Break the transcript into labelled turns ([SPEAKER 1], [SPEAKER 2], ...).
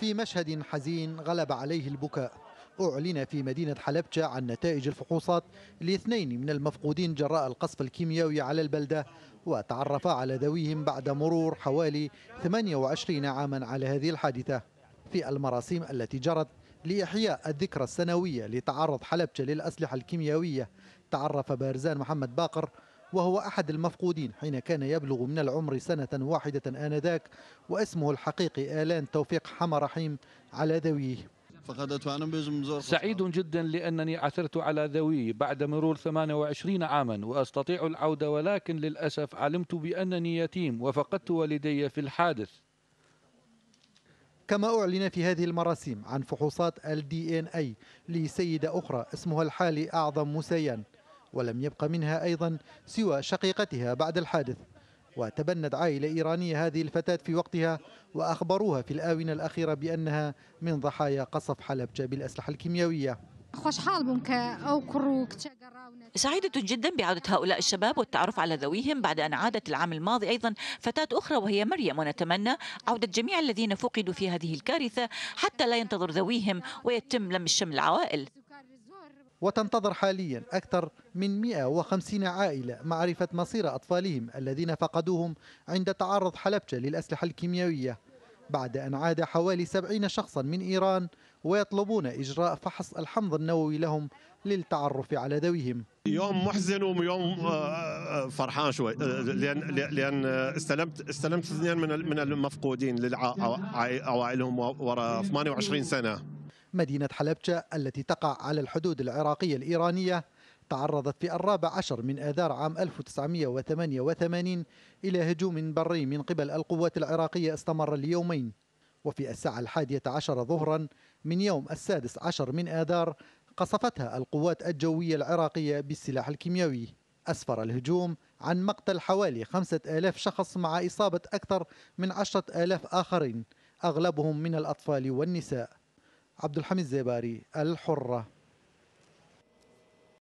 [SPEAKER 1] في مشهد حزين غلب عليه البكاء أعلن في مدينة حلبجة عن نتائج الفحوصات لاثنين من المفقودين جراء القصف الكيميائي على البلدة وتعرف على ذويهم بعد مرور حوالي 28 عاما على هذه الحادثة في المراسيم التي جرت لإحياء الذكرى السنوية لتعرض حلبجة للأسلحة الكيميائية تعرف بارزان محمد باقر وهو أحد المفقودين حين كان يبلغ من العمر سنة واحدة آنذاك واسمه الحقيقي آلان توفيق حمى رحيم على ذويه سعيد جدا لأنني عثرت على ذوي بعد مرور 28 عاما وأستطيع العودة ولكن للأسف علمت بأنني يتيم وفقدت والدي في الحادث كما أعلن في هذه المراسيم عن فحوصات الدي ان اي لسيدة أخرى اسمها الحالي أعظم مسيان ولم يبق منها أيضا سوى شقيقتها بعد الحادث وتبنت عائلة إيرانية هذه الفتاة في وقتها وأخبروها في الآونة الأخيرة بأنها من ضحايا قصف حلبجة بالأسلحة الكيميائية
[SPEAKER 2] سعيدة جدا بعودة هؤلاء الشباب والتعرف على ذويهم بعد أن عادت العام الماضي أيضا فتاة أخرى وهي مريم ونتمنى عودة جميع الذين فقدوا في هذه الكارثة حتى لا ينتظر ذويهم ويتم لم الشمل العوائل
[SPEAKER 1] وتنتظر حاليا أكثر من 150 عائلة معرفة مصير أطفالهم الذين فقدوهم عند تعرض حلبجة للأسلحة الكيميائية بعد أن عاد حوالي 70 شخصا من إيران ويطلبون إجراء فحص الحمض النووي لهم للتعرف على ذويهم يوم محزن ويوم فرحان شوي لان لان استلمت استلمت اثنين من من المفقودين للعائلهم وراء 28 سنه مدينة حلبشة التي تقع على الحدود العراقية الإيرانية تعرضت في الرابع عشر من آذار عام 1988 إلى هجوم بري من قبل القوات العراقية استمر ليومين وفي الساعة الحادية عشر ظهرا من يوم السادس عشر من آذار قصفتها القوات الجوية العراقية بالسلاح الكيميائي أسفر الهجوم عن مقتل حوالي خمسة آلاف شخص مع إصابة أكثر من عشرة آلاف آخرين أغلبهم من الأطفال والنساء عبد الحميد زيباري الحرة